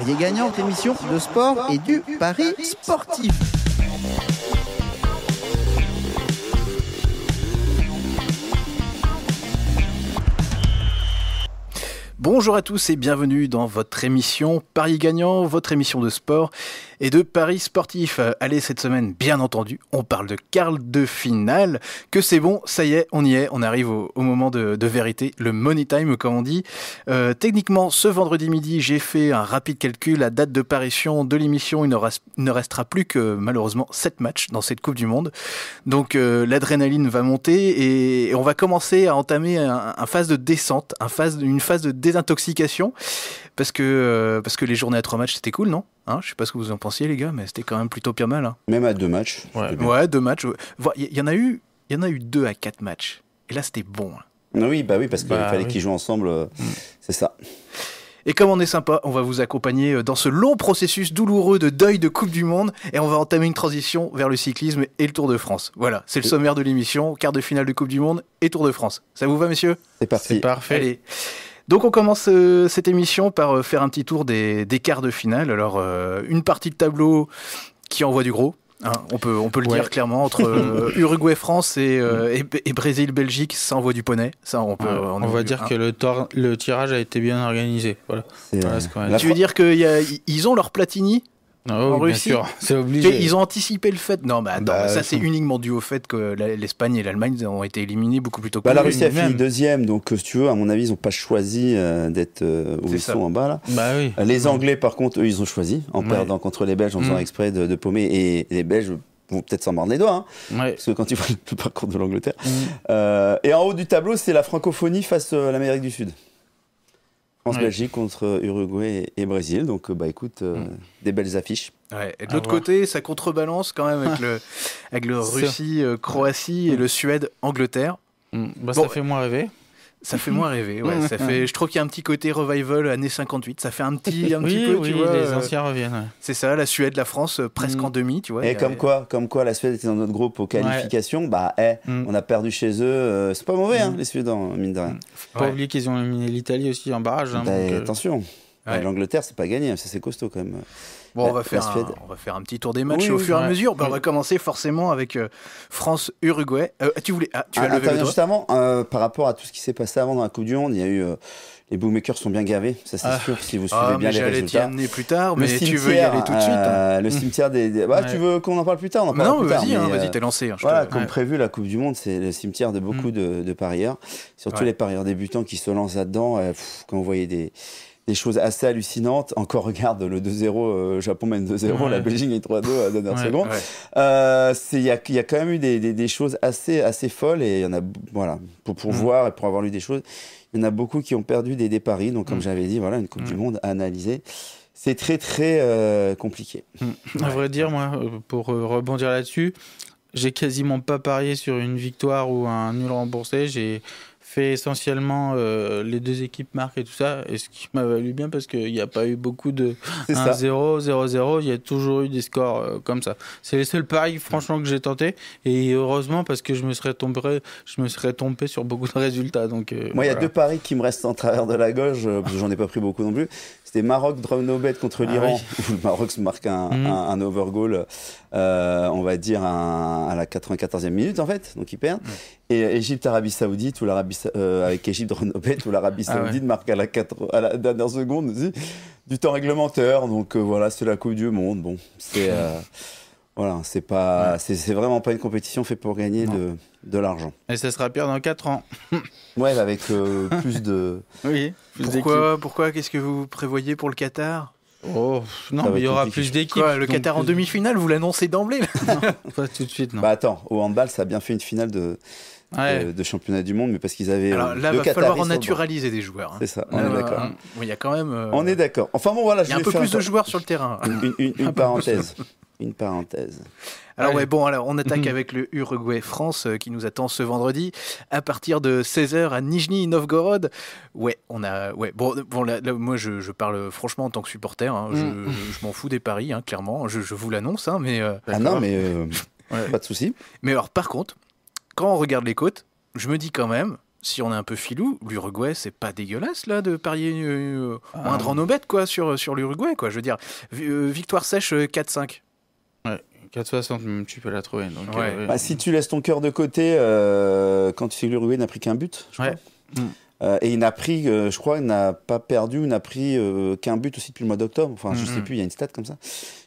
Paris gagnant, émission de sport et du Paris sportif. Bonjour à tous et bienvenue dans votre émission Paris Gagnant, votre émission de sport et de Paris sportif. Allez, cette semaine, bien entendu, on parle de quart de finale, que c'est bon, ça y est, on y est, on arrive au, moment de, vérité, le money time, comme on dit. Euh, techniquement, ce vendredi midi, j'ai fait un rapide calcul, la date de parution de l'émission, il ne, restera plus que malheureusement sept matchs dans cette Coupe du Monde. Donc euh, l'adrénaline va monter et on va commencer à entamer une phase de descente, une phase de désintoxication, parce que, euh, parce que les journées à trois matchs, c'était cool, non je hein, je sais pas ce que vous en pensiez, les gars, mais c'était quand même plutôt pas mal. Hein. Même à deux matchs. Ouais, deux matchs. Il y, en a eu, y en a eu deux à quatre matchs. Et là, c'était bon. Hein. Oui, bah oui, parce qu'il bah fallait qu'ils jouent ensemble. Euh, mm. C'est ça. Et comme on est sympa, on va vous accompagner euh, dans ce long processus douloureux de deuil de Coupe du Monde et on va entamer une transition vers le cyclisme et le Tour de France. Voilà, c'est le sommaire de l'émission, quart de finale de Coupe du Monde et Tour de France. Ça vous va, messieurs C'est parti. C'est parfait. Allez. Donc on commence euh, cette émission par euh, faire un petit tour des, quarts de finale. Alors euh, une partie de tableau qui envoie du gros. Hein. on peut, on peut le dire clairement entre Uruguay-France et, mm. Brésil-Belgique, ça envoie du poney. Ça, on peut. on, va dire que le, le, tirage a été bien organisé. tu veux dire qu'ils ont leur Platini ah en Russie. c'est obligé. Ils ont anticipé le fait. Non, mais attends, bah, ça c'est uniquement dû au fait que l'Espagne et l'Allemagne ont été éliminés beaucoup plus tôt que bah, La Russie a fini deuxième, donc euh, si tu veux, à mon avis, ils n'ont pas choisi euh, d'être euh, au vaisseau en bas là. Bah les Anglais, par contre, eux, ils ont choisi en perdant contre les Belges en faisant mm. exprès de, paumer. Et les Belges vont peut-être s'en mordre les doigts, hein, parce que quand ils voient le parcours de l'Angleterre. Mm. et en haut du tableau, c'est la francophonie face à l'Amérique du Sud. France-Belgique contre Uruguay et, Brésil. Donc, euh, bah, écoute, euh, mm. des belles affiches. Et de ah, l'autre côté, ça contrebalance quand même avec le, Russie-Croatie euh, et le Suède-Angleterre. Mm. Bah, ça fait moins rêver. Ça fait moins rêver, ouais. ça fait, je trouve qu'il y a un petit côté revival années 58, ça fait un petit, un petit peu, oui, les euh, anciens reviennent. C'est ça, la Suède, la France, euh, presque mm. en demi, tu vois. Et comme quoi, comme quoi la Suède était dans notre groupe aux qualifications, bah, eh, mm. on a perdu chez eux, euh, c'est pas mauvais, hein, mm. les Suédois, hein, mine de rien. Faut pas oublier qu'ils ont éliminé l'Italie aussi en barrage. Hein, bah, attention, l'Angleterre, c'est pas gagné, ça c'est costaud quand même. Bon, on va, faire un, on va faire un petit tour des matchs au fur et à mesure. Ben, on va commencer forcément avec euh, France-Uruguay. Euh, tu voulais. Ah, tu as Justement, euh, par rapport à tout ce qui s'est passé avant dans la Coupe du Monde, il y a eu. les bookmakers sont bien gavés, ça c'est ah. sûr, si vous ah, suivez bien les résultats. J'allais amener plus tard, mais tu veux y aller tout de suite. Hein. Le hum. cimetière des. Tu veux qu'on en parle plus tard on Non, vas-y, hein, vas-y, t'es lancé. Hein, comme prévu, la Coupe du Monde, c'est le cimetière de beaucoup hum. de, parieurs, surtout les parieurs débutants qui se lancent là-dedans. quand vous voyez des des choses assez hallucinantes. Encore, regarde, le 2-0, euh, Japon mène 2-0, la Belgique est 3-2 à la dernière euh, Il y a, quand même eu des, des, choses assez, assez folles et il y en a, voilà, pour, pour voir et pour avoir lu des choses, il y en a beaucoup qui ont perdu des, des paris. Donc, comme mm. j'avais dit, voilà, une Coupe du mm. Monde à analyser c'est très très euh, compliqué. Mm. À vrai dire, moi, pour rebondir là-dessus, j'ai quasiment pas parié sur une victoire ou un nul remboursé. J'ai fait essentiellement euh, les deux équipes marquent et tout ça, et ce qui m'a valu bien parce qu'il n'y a pas eu beaucoup de 1-0, 0-0, il y a toujours eu des scores euh, comme ça. C'est les seuls paris franchement que j'ai tenté, et heureusement parce que je me serais tombé, je me serais sur beaucoup de résultats. Donc, euh, Moi, il y a deux paris qui me restent en travers de la gauche, j'en ai pas pris beaucoup non plus. C'était Maroc, Drum No Bet contre ah l'Iran, où le Maroc se marque un, mhm. over goal, on va dire à la 94e minute en fait, donc ils perdent. Et Égypte, Arabie Saoudite, où l'Arabie avec euh, avec Égypte Renobet ou l'Arabie ah Saoudite marque à la, à la, dernière seconde du temps réglementaire. Donc euh, voilà, c'est la Coupe du Monde. Bon, c'est euh, voilà, c'est pas, c'est vraiment pas une compétition faite pour gagner de, l'argent. Et ça sera pire dans 4 ans. ouais, avec plus de. Oui. pourquoi, pourquoi Qu'est-ce que vous prévoyez pour le Qatar Oh, non, mais il y aura plus d'équipes. Le Qatar en demi-finale, vous l'annoncez d'emblée Pas tout de suite, non. Bah attends, au handball, ça a bien fait une finale de, euh, de, championnats championnat du monde, mais parce qu'ils avaient. Alors euh, là, il va falloir en naturaliser des joueurs. Hein. C'est ça, on est d'accord. Il y a quand même. Euh, on est d'accord. Enfin bon, voilà. Il y a un peu plus de joueurs sur le terrain. Une, parenthèse. Une parenthèse. Alors ouais, bon, alors on attaque mhm. avec le Uruguay-France qui nous attend ce vendredi à partir de 16h à Nijni Novgorod. Ouais, on a ouais, bon, bon là, moi je, parle franchement en tant que supporter, hein. mhm. je, je m'en fous des paris hein, clairement, je, je vous l'annonce mais Ah non, mais pas de souci. Mais alors par contre, quand on regarde les côtes, je me dis quand même, si on est un peu filou, l'Uruguay, c'est pas dégueulasse là de parier un euh, grand euh, moindre ah. quoi sur, euh, sur l'Uruguay quoi. Je veux dire, victoire sèche 4-5. Ouais. 4,60, tu peux la trouver. Bah, si tu laisses ton cœur de côté, quand tu sais que l'Uruguay n'a pris qu'un but, Ouais. Mm. et il n'a pris, je crois, il n'a pas perdu, il n'a pris qu'un but aussi depuis le mois d'octobre. Enfin, je mm-hmm. sais plus, il y a une stat comme ça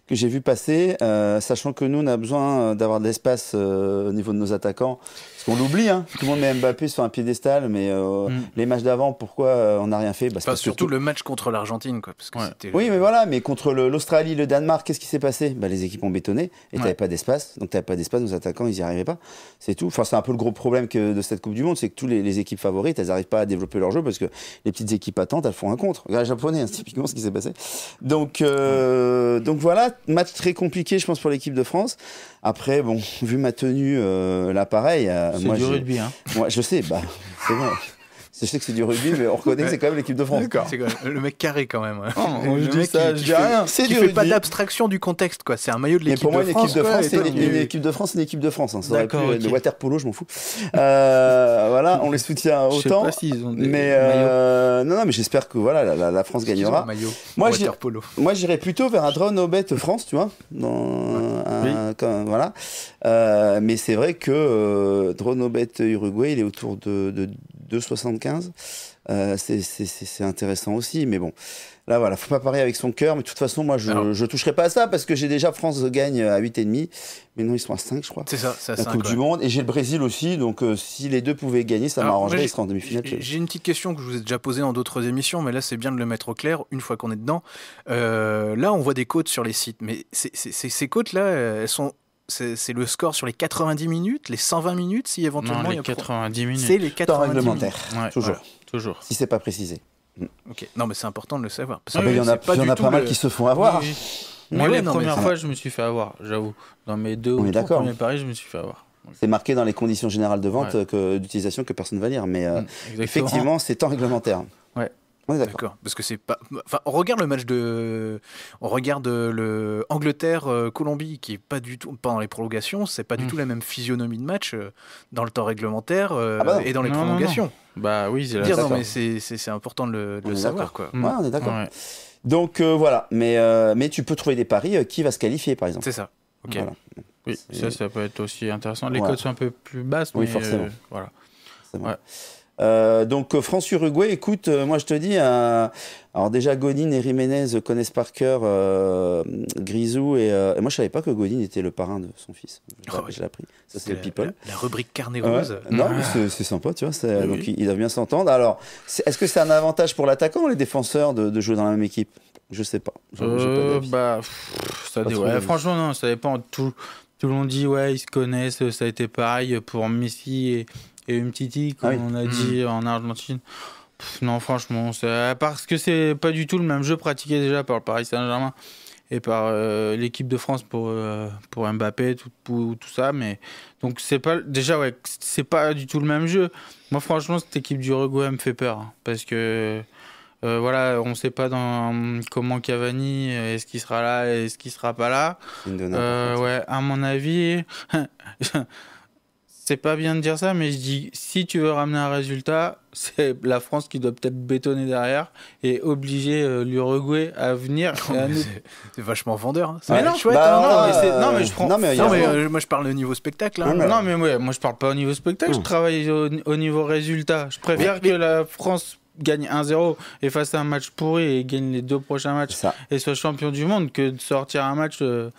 que j'ai vu passer, euh, sachant que nous, on a besoin euh, d'avoir de l'espace euh, au niveau de nos attaquants on qu'on l'oublie, hein. tout le monde met Mbappé sur un piédestal, mais euh, mm. les matchs d'avant, pourquoi euh, on n'a rien fait bah, surtout, le match contre l'Argentine, quoi. Parce que Oui, mais voilà, mais contre l'Australie, le, Danemark, qu'est-ce qui s'est passé bah, Les équipes ont bétonné et tu t'avais pas d'espace, donc t'avais pas d'espace, nos attaquants, ils n'y arrivaient pas. C'est tout. Enfin, c'est un peu le gros problème que, de cette Coupe du Monde, c'est que toutes les, équipes favorites, elles n'arrivent pas à développer leur jeu parce que les petites équipes attendent, elles font un contre. Regarde, les Japonais, hein, typiquement ce qui s'est passé. Donc, euh, donc voilà, match très compliqué, je pense, pour l'équipe de France. Après, bon, vu ma tenue, l'appareil euh, c'est du rugby. Hein. Moi, je sais, bah, c'est vrai. Je sais que c'est du rugby, mais on reconnaît que c'est quand même l'équipe de France. C'est le mec carré quand même. je rien. C'est du pas d'abstraction du contexte, quoi. C'est un maillot de l'équipe de, France. pour moi, une équipe de France, c'est une, équipe de France, hein. D'accord. Le Waterpolo je m'en fous. Euh, voilà, on les soutient autant. Mais euh, non, non, mais j'espère que voilà, la France gagnera. Moi, moi, j'irais plutôt vers un drone au France, tu vois. voilà. Euh, mais c'est vrai que drone au Uruguay, il est autour de 2,75. Euh, c'est intéressant aussi, mais bon. Là, voilà, faut pas parier avec son cœur, mais de toute façon, moi, je, toucherai pas à ça parce que j'ai déjà France gagne à 8,5. Mais non, ils sont à 5, je crois. C'est ça, c'est La Coupe du Monde. Et j'ai le Brésil aussi, donc euh, si les deux pouvaient gagner, ça m'arrangerait, ils seraient en demi-finale. J'ai une petite question que je vous ai déjà posée dans d'autres émissions, mais là, c'est bien de le mettre au clair une fois qu'on est dedans. Euh, là, on voit des côtes sur les sites, mais ces côtes-là, elles sont c'est le score sur les 90 minutes, les 120 minutes, si éventuellement il y a 90 minutes. C'est les 90 Temps réglementaire, toujours. toujours. Si c'est pas précisé. Mm. Ok, non mais c'est important de le savoir. Parce ah, il y en a pas, mal qui se font avoir. Moi, la première fois, je me suis fait avoir, j'avoue. Dans mes deux premiers paris, je me suis fait avoir. C'est marqué dans les conditions générales de vente euh, d'utilisation que personne ne va lire, mais euh, mm, effectivement, c'est temps réglementaire. Ouais. D'accord. Parce que c'est pas. on regarde le match de. On regarde euh, le Angleterre-Colombie qui est pas du tout. Pendant les prolongations, c'est pas du hmm. tout la même physionomie de match euh, dans le temps réglementaire euh, ah bah et dans les prolongations. Bah oui, c'est important de le, savoir, quoi. on est d'accord. Donc voilà, mais, mais tu peux trouver des paris qui va se qualifier, par exemple. C'est ça. Ok. Oui, ça, ça peut être aussi intéressant. Les codes sont un peu plus basses, oui, mais forcément. voilà. Euh, donc euh, France-Uruguay, écoute, euh, moi je te dis, euh, alors déjà Godin et Jiménez connaissent par cœur Grisou et, moi je savais pas que Godin était le parrain de son fils. Je l'ai ah appris. Ça c'est le people. La, rubrique carnet non, ah. c'est sympa, tu vois. Donc ils, doivent bien s'entendre. Alors, est-ce que c'est un avantage pour l'attaquant ou les défenseurs de, jouer dans la même équipe Je sais pas. bah, franchement non, ça dépend. Tout, tout le monde dit ouais, ils se connaissent. Ça a été pareil pour Messi et et Umtiti, comme ah on a mmh. dit en Argentine. non, franchement, euh, parce que c'est pas du tout le même jeu pratiqué déjà par le Paris Saint-Germain et par euh, l'équipe de France pour, euh, pour Mbappé, tout, tout ça. Mais donc, c'est pas déjà, ouais, c'est pas du tout le même jeu. Moi, franchement, cette équipe du Uruguay me fait peur hein, parce que. voilà, on ne sait pas dans, comment Cavani, est-ce qu'il sera là, est-ce qu'il sera pas là. ouais, à mon avis, c'est pas bien de dire ça, mais je dis si tu veux ramener un résultat, c'est la France qui doit peut-être bétonner derrière et obliger euh, l'Uruguay à venir. C'est vachement vendeur. Mais non, chouette, non, mais je prends. Non, euh, moi je parle au niveau spectacle. Hein. Non, mais, ouais, moi je parle pas au niveau spectacle. Je travaille au, niveau résultat. Je préfère que la France gagne 1-0 et fasse un match pourri et gagne les deux prochains matchs et soit champion du monde que de sortir un match. Euh,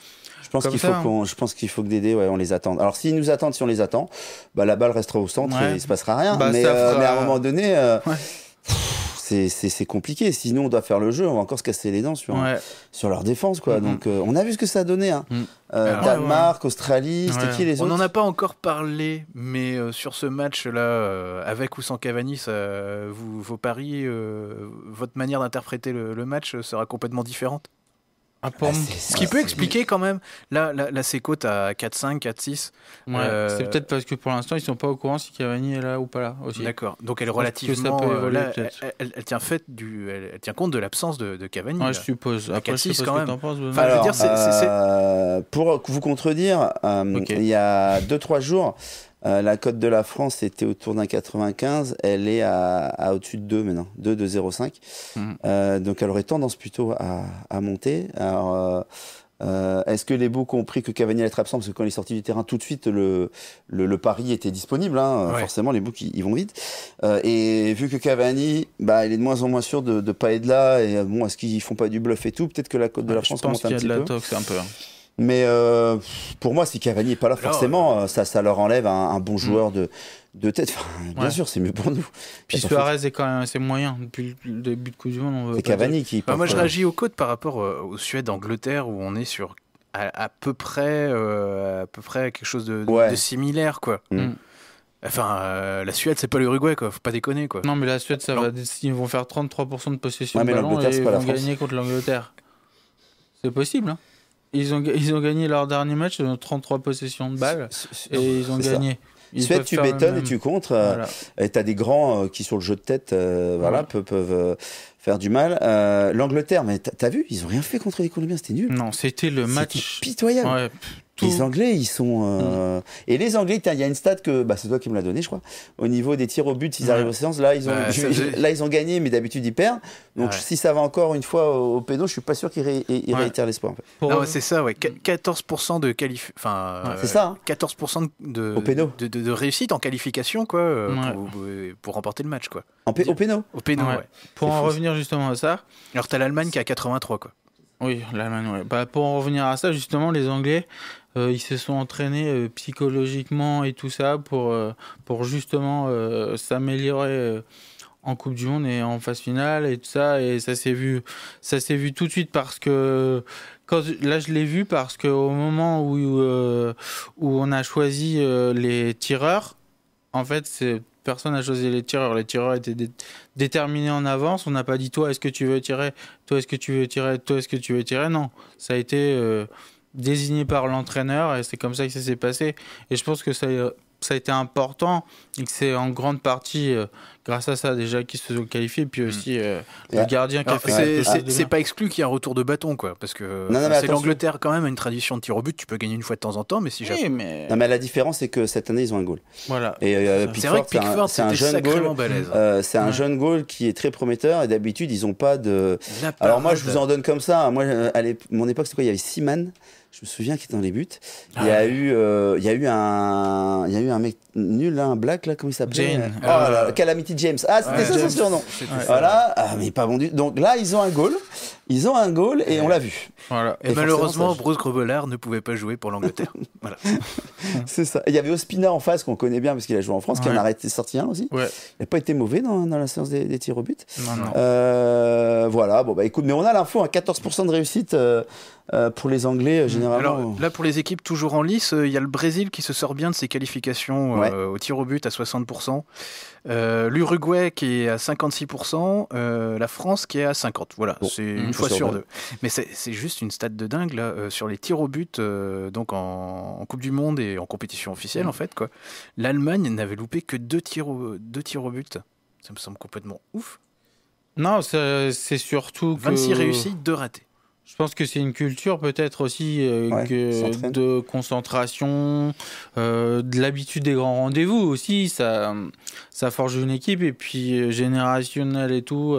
je pense qu'il faut, hein. qu'on, je pense qu'il faut que Dédé, ouais, on les attende. Alors s'ils nous attendent, si on les attend, bah, la balle restera au centre et il se passera rien. Bah, euh, mais, à un moment donné. Euh, c'est, compliqué. Sinon, on doit faire le jeu, on va encore se casser les dents sur, sur leur défense. Quoi. Donc, euh, on a vu ce que ça a donné. Hein. Mm. Ah, Danemark, Australie, c'était qui les autres On n'en a pas encore parlé, mais sur ce match-là, avec ou sans Cavani, vous, vos paris, votre manière d'interpréter le match sera complètement différente ah, ah, ce qui peut expliquer quand même, là, la, c'est à 4-5, 4-6. C'est peut-être parce que pour l'instant, ils ne sont pas au courant si Cavani est là ou pas là aussi. D'accord. Donc elle est relativement. Euh, elle, elle, tient fait du, elle, tient compte de l'absence de, de, Cavani. Ouais, je suppose. À 4, quand même. en penses. Enfin, dire, euh, Pour vous contredire, euh, il y a 2-3 jours, euh, la cote de la France était autour d'un 95, elle est à, à au-dessus de 2 maintenant, 2, 2,05. Mmh. Euh, donc elle aurait tendance plutôt à, à monter. Alors, euh, euh est-ce que les ont compris que Cavani allait être absent Parce que quand il est sorti du terrain, tout de suite, le, le, le pari était disponible. Hein. Forcément, les boucs, ils, vont vite. Euh, et vu que Cavani, bah, il est de moins en moins sûr de ne pas être là, et euh, bon, est-ce qu'ils font pas du bluff et tout Peut-être que la Côte de la France monte un petit peu. qu'il y a de la un peu. Hein. Mais euh, pour moi, si Cavani n'est pas là, forcément, euh, euh, ça, ça leur enlève un, bon mm. joueur de, de tête. bien sûr, c'est mieux pour nous. Puis Suarez, c'est quand c'est moyen depuis le début de Coupe du Monde. C'est Cavani qui. Bah, moi, je réagis aux côtes par rapport aux Suède-Angleterre où on est sur à, peu près à peu près quelque chose de, similaire, quoi. Mm. Mm. Enfin, la Suède, c'est pas l'Uruguay, quoi. Faut pas déconner, quoi. Non, mais la Suède, ça va. Ils vont faire 33% de possession de ballon et ils vont gagner contre l'Angleterre. C'est possible, hein ils ont, ils ont gagné leur dernier match, euh, ils ont 33 possessions de balles et ils ont gagné. En tu bétonnes euh, et tu contre Et tu as des grands euh, qui, sur le jeu de tête, voilà, peuvent, faire du mal. L'Angleterre, mais t'as vu, ils ont rien fait contre les Colombiens, c'était nul. Non, c'était le match. pitoyable. Les Anglais, ils sont. Euh, mm. Et les Anglais, il y a une stat que bah, c'est toi qui me l'as donné, je crois. Au niveau des tirs au but, ils arrivent aux séances. Là, ils ont, là, ils ont gagné, mais d'habitude, ils perdent. Donc, si ça va encore une fois au, péno, je je suis pas sûr qu'ils réitèrent l'espoir. C'est ça, ouais. 14% de qualif... enfin, euh, ça, 14% hein. de, De, réussite en qualification, quoi, euh, pour, remporter le match, quoi. au péno. Au péno, Pour en revenir justement à ça. Alors, tu t'as l'Allemagne qui a 83, quoi. Oui, l'Allemagne, ouais. Bah, pour en revenir à ça, justement, les Anglais, euh, ils se sont entraînés euh, psychologiquement et tout ça pour, euh, pour justement s'améliorer en Coupe du Monde et en phase finale et tout ça. Et ça s'est vu, ça s'est vu tout de suite parce que là, je l'ai vu parce qu'au moment où, où, on a choisi les tireurs, en fait, personne n'a choisi les tireurs. Les tireurs étaient déterminés en avance. On n'a pas dit toi, est-ce que tu veux tirer Toi, est-ce que tu veux tirer Toi, est-ce que tu veux tirer Non, ça a été désigné par l'entraîneur et c'est comme ça que ça s'est passé. Et je pense que ça, ça a été important et que c'est en grande partie euh, grâce à ça déjà qu'ils se sont qualifiés. Puis mm. aussi euh, le gardien qui a fait. C'est pas exclu qu'il y ait un retour de bâton, quoi. Parce que euh, c'est l'Angleterre quand même une tradition de tir au but. Tu peux gagner une fois de temps en temps, mais si jamais Non, mais la différence, c'est que cette année, ils ont un goal. Voilà. Et Pickford, c'est un, jeune goal. c'est un jeune goal qui est très prometteur et d'habitude, ils n'ont pas de. Alors moi, je vous en donne comme ça. Moi, à mon époque, c'est quoi Il y avait six man je me souviens qu'il était dans les buts. Ah il y a eu, euh, il y a eu un, il y a eu un mec nul un black là, comment il s'appelait Jane. Euh, ah, oh, Calamity James. Ah, c'était ça son surnom. Voilà, ah, mais pas bon du. Donc là, ils ont un goal. Ils ont un goal et on l'a vu. Et, malheureusement, Bruce Grobbelaar ne pouvait pas jouer pour l'Angleterre. C'est ça. Il y avait Ospina en face qu'on connaît bien parce qu'il a joué en France, qui en a arrêté, sorti un aussi. Il n'a pas été mauvais dans, la séance des, tirs au but. Euh, voilà. Bon bah écoute, mais on a l'info 14% hein. de réussite. Euh, euh, pour les Anglais généralement Alors, Là, pour les équipes toujours en lice, il y a le Brésil qui se sort bien de ses qualifications au tir au but à 60%. Euh, L'Uruguay qui est à 56%, euh, la France qui est à 50%. Voilà, c'est mmh, une fois sur deux. Mais c'est juste une stat de dingue euh, sur les tirs au but, donc en, Coupe du Monde et en compétition officielle mmh. en fait. L'Allemagne n'avait loupé que deux tirs, au, deux tirs au but. Ça me semble complètement ouf. Non, c'est surtout que... 26 réussis, 2 ratés. Je pense que c'est une culture peut-être aussi euh, de concentration, euh, de l'habitude des grands rendez-vous aussi. Ça, ça forge une équipe et puis générationnelle euh, générationnel et tout.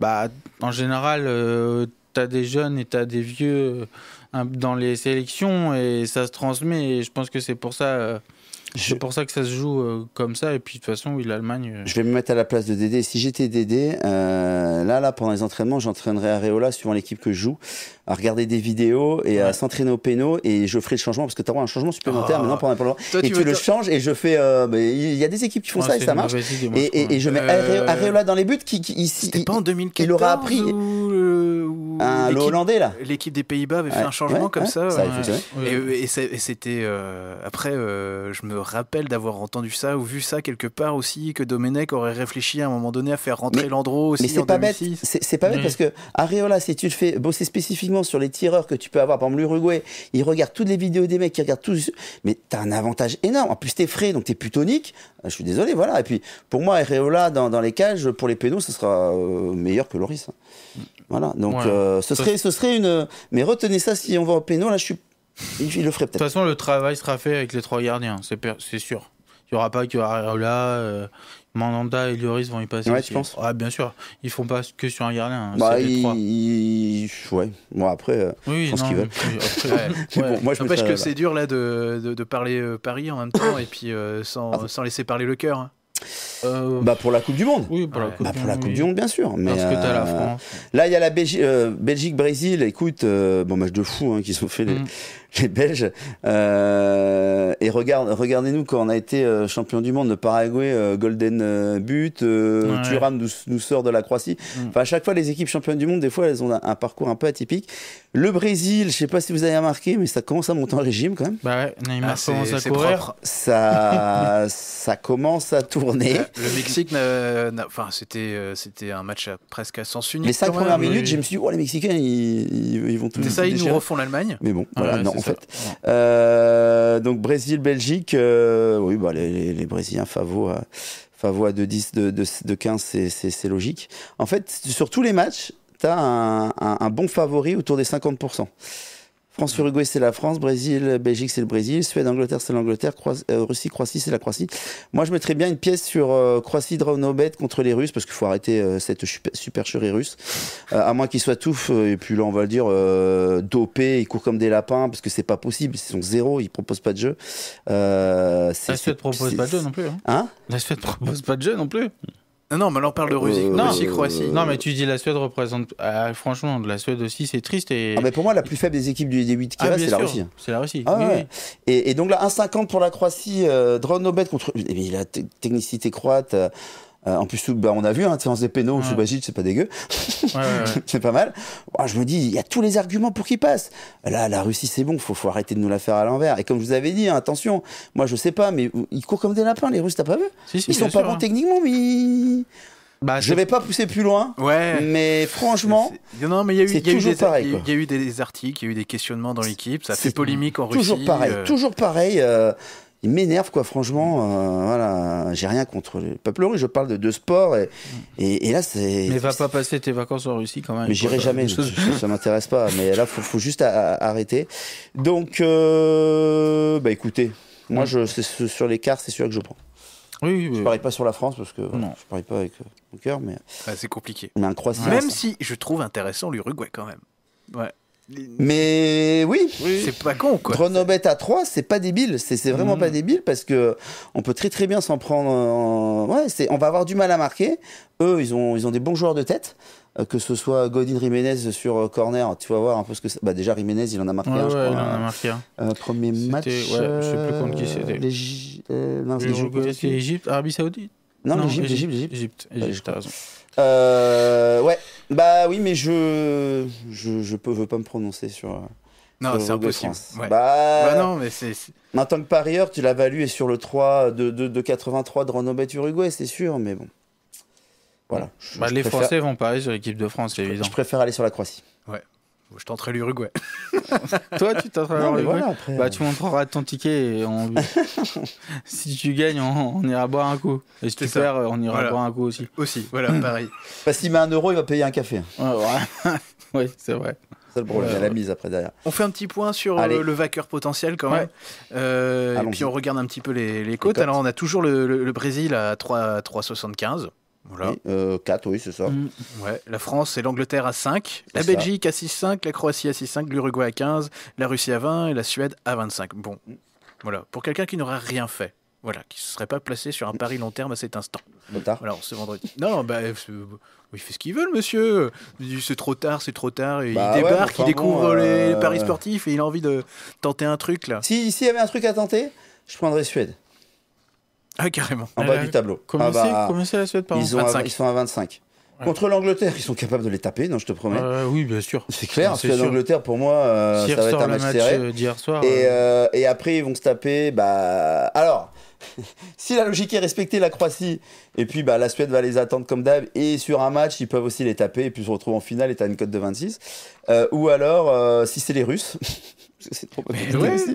bah, en général, tu as des jeunes et tu as des vieux dans les sélections et ça se transmet. Et je pense que c'est pour ça c'est pour ça que ça se joue euh, comme ça. Et puis, de toute façon, oui, l'Allemagne. Euh, je vais me mettre à la place de Dédé. Si j'étais Dédé, euh, là, là, pendant les entraînements, j'entraînerais Areola suivant l'équipe que je joue à regarder des vidéos et à s'entraîner au péno et je ferai le changement parce que tu auras un changement supplémentaire maintenant ah. pendant le et tu, le changes et je fais euh, il y a des équipes qui font ah, ça et ça marche et, et, je mets Ariola euh, Areola dans les buts qui, qui ici il, pas en aura appris un, hollandais là l'équipe des Pays-Bas avait fait un changement comme ça, et, c'était euh, après je me rappelle d'avoir entendu ça ou vu ça quelque part aussi que Domenech aurait réfléchi à un moment donné à faire rentrer Landreau aussi mais c'est pas bête c'est pas bête mm. parce que Areola si tu le fais bosser spécifiquement sur les tireurs que tu peux avoir, par exemple l'Uruguay, ils regardent toutes les vidéos des mecs, ils regardent tous, mais t'as un avantage énorme. En plus, t'es frais, donc t'es plus tonique. Euh, je suis désolé, voilà. Et puis, pour moi, Réola dans, dans les cages, pour les pénaux, ce sera euh, meilleur que Loris. Voilà. Donc, euh, ce serait, ce serait une. Mais retenez ça si on va au pénaux, là, je suis. Il, il le ferait peut-être. De toute façon, le travail sera fait avec les trois gardiens, c'est sûr. Il n'y aura pas que Areola, euh, Mandanda et Lloris vont y passer. Ouais, tu penses ah, Bien sûr, ils ne font pas que sur un gardien. Hein, bah, ils... Ouais, bon, après, euh, oui, je pense qu'ils veulent. Après, moi, je que c'est dur là, de, de, parler euh, Paris en même temps et puis euh, sans, ah sans, laisser parler le cœur. Hein bah pour la Coupe du Monde. Oui, pour la Coupe, bah, du, Monde, bien sûr. Mais Parce que as la France. là, il y a la Belgique-Brésil. Écoute, bon match de fou hein, qu'ils ont fait. Mm les Belges. Euh, et regarde, regardez-nous quand on a été euh, champion du monde, le Paraguay, euh, Golden But, nous, sort de la Croatie. Mm. Enfin, à chaque fois, les équipes championnes du monde, des fois, elles ont un, parcours un peu atypique. Le Brésil, je ne sais pas si vous avez remarqué, mais ça commence à monter en régime quand même. Bah ouais, ah, commence à courir. Ça, ça commence à tourner. Le Mexique, enfin, c'était, c'était un match presque à sens unique. Les cinq premières minutes, je me suis dit, oh, les Mexicains, ils, vont tout. C'est ça, ils nous refont l'Allemagne. Mais bon, voilà, non, en fait. Euh, donc Brésil, Belgique, euh, oui, bah, les, les Brésiliens favo de de à 10 de, de, de 15, c'est logique. En fait, sur tous les matchs, tu as un, un, un bon favori autour des 50%. France-Uruguay, c'est la France. Brésil, Belgique, c'est le Brésil. Suède, Angleterre, c'est l'Angleterre. Euh, Russie, Croatie, c'est la Croatie. Moi, je mettrais bien une pièce sur euh, Croatie draw contre les Russes parce qu'il faut arrêter euh, cette supercherie russe. Euh, à moins qu'ils soient touffes et puis là, on va le dire, dopés, ils courent comme des lapins parce que c'est pas possible. Ils sont zéro, ils proposent pas de jeu. la Suède propose pas de jeu non plus. Hein, hein La Suède propose pas de jeu non plus. Non, mais alors on parle de Russie, euh, non. Croatie. Non, mais tu dis la Suède représente. Ah, franchement, la Suède aussi, c'est triste. Et... Ah, mais pour moi, la plus faible des équipes du, d 8 k c'est la Russie. C'est la Russie. Ah, et, donc là, 1,50 pour la Croatie, euh, drone no contre. Eh, la technicité croate. Euh, euh, en plus, bah, on a vu, hein, séance des pénaux, sous c'est pas dégueu. Ouais, c'est pas mal. je me dis, il y a tous les arguments pour qu'il passe. Là, la Russie, c'est bon, faut, faut arrêter de nous la faire à l'envers. Et comme je vous avais dit, hein, attention, moi, je sais pas, mais ils courent comme des lapins, les Russes, t'as pas vu si, Ils sont pas bons hein. techniquement, mais. Bah, je vais pas pousser plus loin. Ouais. Mais franchement, non, mais il y a eu, des, articles, il y a eu des questionnements dans l'équipe, ça fait polémique en Russie. Euh. Toujours pareil. Toujours euh, pareil il m'énerve, quoi, franchement. Euh, voilà, j'ai rien contre le peuple russe. Je parle de deux sports. Et, et, là, c'est. Mais va pas passer tes vacances en Russie quand même. Mais j'irai jamais. ça m'intéresse pas. Mais là, faut, faut juste arrêter. Donc, euh, bah écoutez, moi, je, c'est, sur l'écart, c'est sûr que je prends. Oui, je parie pas sur la France parce que non je parie pas avec euh, mon cœur, mais. Ah, c'est compliqué. Mais un Même si je trouve intéressant l'Uruguay quand même. Ouais. Mais oui, c'est pas con quoi. Renobet à 3, c'est pas débile, c'est vraiment mm. pas débile parce que on peut très très bien s'en prendre. En... Ouais, on va avoir du mal à marquer. Eux, ils ont, ils ont des bons joueurs de tête euh, que ce soit Godin riménez sur euh, corner, tu vas voir un peu ce que c'est. Bah déjà riménez il en a marqué un, je a marqué un. premier match. je sais plus contre qui c'était. L'Égypte, euh, euh Arabie Saoudite. Non, l'Égypte, l'Égypte, l'Égypte. t'as raison. Euh, ouais, bah oui, mais je je, je peux, veux pas me prononcer sur. Euh, non, c'est impossible. Bah, bah, non, mais c'est. En tant que parieur, tu l'as valu et sur le 3 de, de, de 83 de Renobet Uruguay, c'est sûr, mais bon. Voilà. Bah, les Français vont parier sur l'équipe de France, c'est évident. Je préfère aller sur la Croatie. Ouais. Je tenterai l'Uruguay. Toi, tu tenteras l'Uruguay. bah, euh, tu montreras ton ticket et on... si tu gagnes, on, ira boire un coup. Et si tu perds, on ira boire un coup aussi. Aussi, voilà, pareil. Parce qu'il met un euro, il va payer un café. oui, c'est vrai. C'est le problème, il la mise après derrière. On fait un petit point sur euh, le vainqueur potentiel quand même. Euh, et puis on regarde un petit peu les, côtes. Alors on a toujours le, le Brésil à 3,75. Voilà. et euh, 4, oui, c'est ça. Mm. ouais. La France et l'Angleterre à 5, la Belgique à à 5 la Croatie à 6-5, l'Uruguay à 15, la Russie à 20 et la Suède à 25. Bon, voilà. Pour quelqu'un qui n'aura rien fait, voilà, qui ne serait pas placé sur un pari long terme à cet instant. tard. Alors, ce vendredi. Non, bah, euh, il fait ce qu'il veut, le monsieur. C'est trop tard, c'est trop tard. Et il bah débarque, il découvre euh, les paris sportifs et il a envie de tenter un truc là. S'il si, si y avait un truc à tenter, je prendrais Suède. Ah, carrément. En bas euh, du tableau. Commencez ah bah, la Suède, par ils, ils sont à 25. Contre l'Angleterre, ils sont capables de les taper, non, je te promets. Euh, oui, bien sûr. C'est clair, parce que l'Angleterre, pour moi, euh, ça va être un match, serré. soir, et, et, après, ils vont se taper. Bah... Alors, si la logique est respectée, la Croatie, et puis bah, la Suède va les attendre comme d'hab, et sur un match, ils peuvent aussi les taper, et puis se retrouver en finale et t'as une cote de 26. ou alors, si c'est les Russes. c'est trop mais,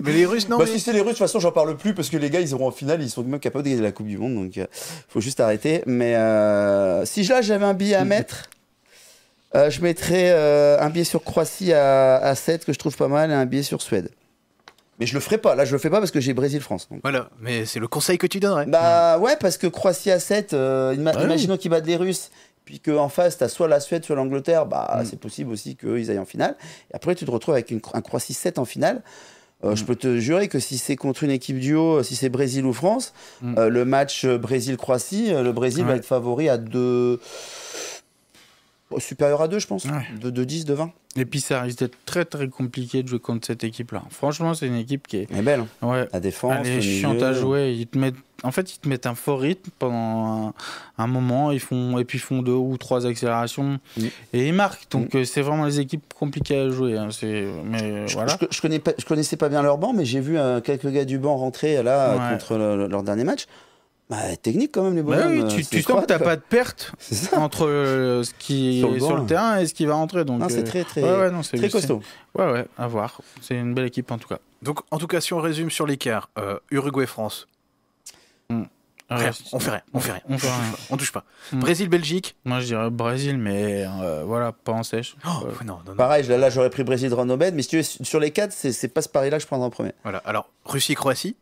les Russes, non. Bah, si c'est les Russes, de toute façon, j'en parle plus parce que les gars, ils auront en finale, ils sont même capables de gagner la Coupe du Monde, donc euh, faut juste arrêter. Mais euh, si là, j'avais un billet à mettre. Euh, je mettrais un billet sur Croatie à, 7 que je trouve pas mal et un billet sur Suède. Mais je le ferai pas. Là, je le fais pas parce que j'ai Brésil-France. Voilà. Mais c'est le conseil que tu donnerais. Bah ouais, parce que Croatie à 7, bah imaginons qu'ils battent les Russes puis qu'en face, tu as soit la Suède, soit l'Angleterre, bah, mm. c'est possible aussi qu'ils aillent en finale. Et après, tu te retrouves avec un Croissy 7 en finale. Euh, mm. Je peux te jurer que si c'est contre une équipe duo, si c'est Brésil ou France, mm. euh, le match euh, Brésil-Croatie, le Brésil va être favori à 2. Oh, supérieur à 2, je pense. De, de, 10, de 20. Et puis ça risque d'être très très compliqué de jouer contre cette équipe-là. Franchement, c'est une équipe qui est. belle. Hein. Ouais. La défense. Elle est chiante à jouer. Ils te mettent... En fait, ils te mettent un fort rythme pendant un, moment. Ils font... Et puis ils font deux ou trois accélérations. Et ils marquent. Donc euh, c'est vraiment les équipes compliquées à jouer. Hein. c'est Mais, euh, je, voilà. je, connais pas, je connaissais pas bien leur banc, mais j'ai vu euh, quelques gars du banc rentrer là contre leur dernier match. Bah, technique quand même les bah bonhommes. Euh, tu, sens que t'as pas de perte entre euh, ce qui est sur le hein. terrain et ce qui va rentrer. Donc c'est euh, très très, ouais, costaud. Ouais ouais, à voir. C'est une belle équipe en tout cas. Donc en tout cas, si on résume sur l'écart, euh, Uruguay France. Hmm. Rien, on fait on fait rien, on, fait touche pas. Hmm. Brésil, Belgique. Moi je dirais Brésil, mais voilà, pas en sèche. Oh, non, Pareil, là, j'aurais pris Brésil, Ranobed, mais tu es sur les quatre, c'est pas ce pari-là que je prends en premier. Voilà, alors Russie, Croatie.